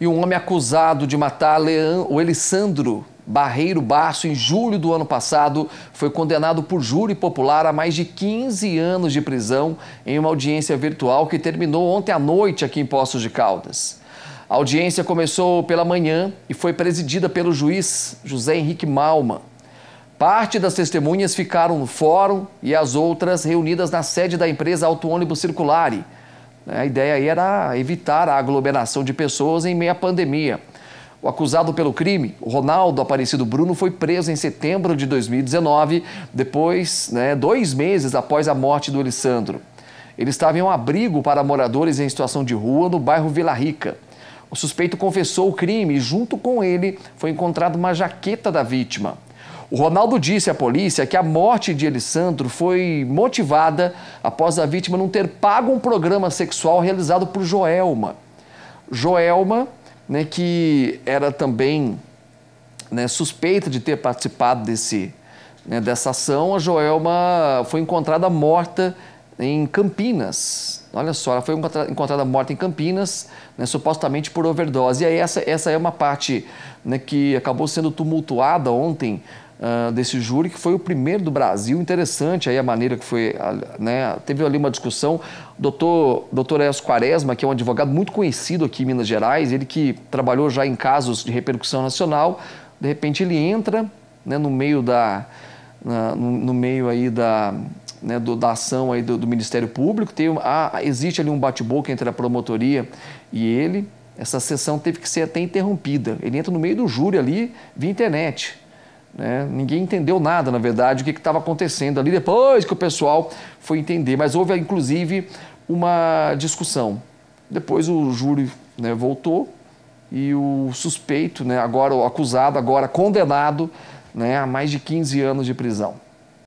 e um homem acusado de matar Leão, o Elisandro Barreiro Basso, em julho do ano passado, foi condenado por júri popular a mais de 15 anos de prisão em uma audiência virtual que terminou ontem à noite aqui em Poços de Caldas. A audiência começou pela manhã e foi presidida pelo juiz José Henrique Malma. Parte das testemunhas ficaram no fórum e as outras reunidas na sede da empresa Auto Ônibus Circulare, a ideia aí era evitar a aglomeração de pessoas em meia pandemia. O acusado pelo crime, Ronaldo Aparecido Bruno, foi preso em setembro de 2019, depois, né, dois meses após a morte do Alessandro. Ele estava em um abrigo para moradores em situação de rua no bairro Vila Rica. O suspeito confessou o crime e, junto com ele, foi encontrada uma jaqueta da vítima. O Ronaldo disse à polícia que a morte de Elisandro foi motivada após a vítima não ter pago um programa sexual realizado por Joelma. Joelma, né, que era também né, suspeita de ter participado desse, né, dessa ação, a Joelma foi encontrada morta em Campinas. Olha só, ela foi encontrada morta em Campinas, né, supostamente por overdose. E aí essa, essa é uma parte né, que acabou sendo tumultuada ontem uh, desse júri, que foi o primeiro do Brasil. Interessante aí a maneira que foi. Né? Teve ali uma discussão. Doutor, doutor Elcio Quaresma, que é um advogado muito conhecido aqui em Minas Gerais, ele que trabalhou já em casos de repercussão nacional, de repente ele entra né, no meio da. Na, no, no meio aí da, né, do, da ação aí do, do Ministério Público. Tem, existe ali um bate-boca entre a promotoria e ele. Essa sessão teve que ser até interrompida. Ele entra no meio do júri ali via internet. Né? Ninguém entendeu nada, na verdade, o que estava acontecendo ali depois que o pessoal foi entender. Mas houve, inclusive, uma discussão. Depois o júri né, voltou e o suspeito, né, agora o acusado, agora condenado né, a mais de 15 anos de prisão.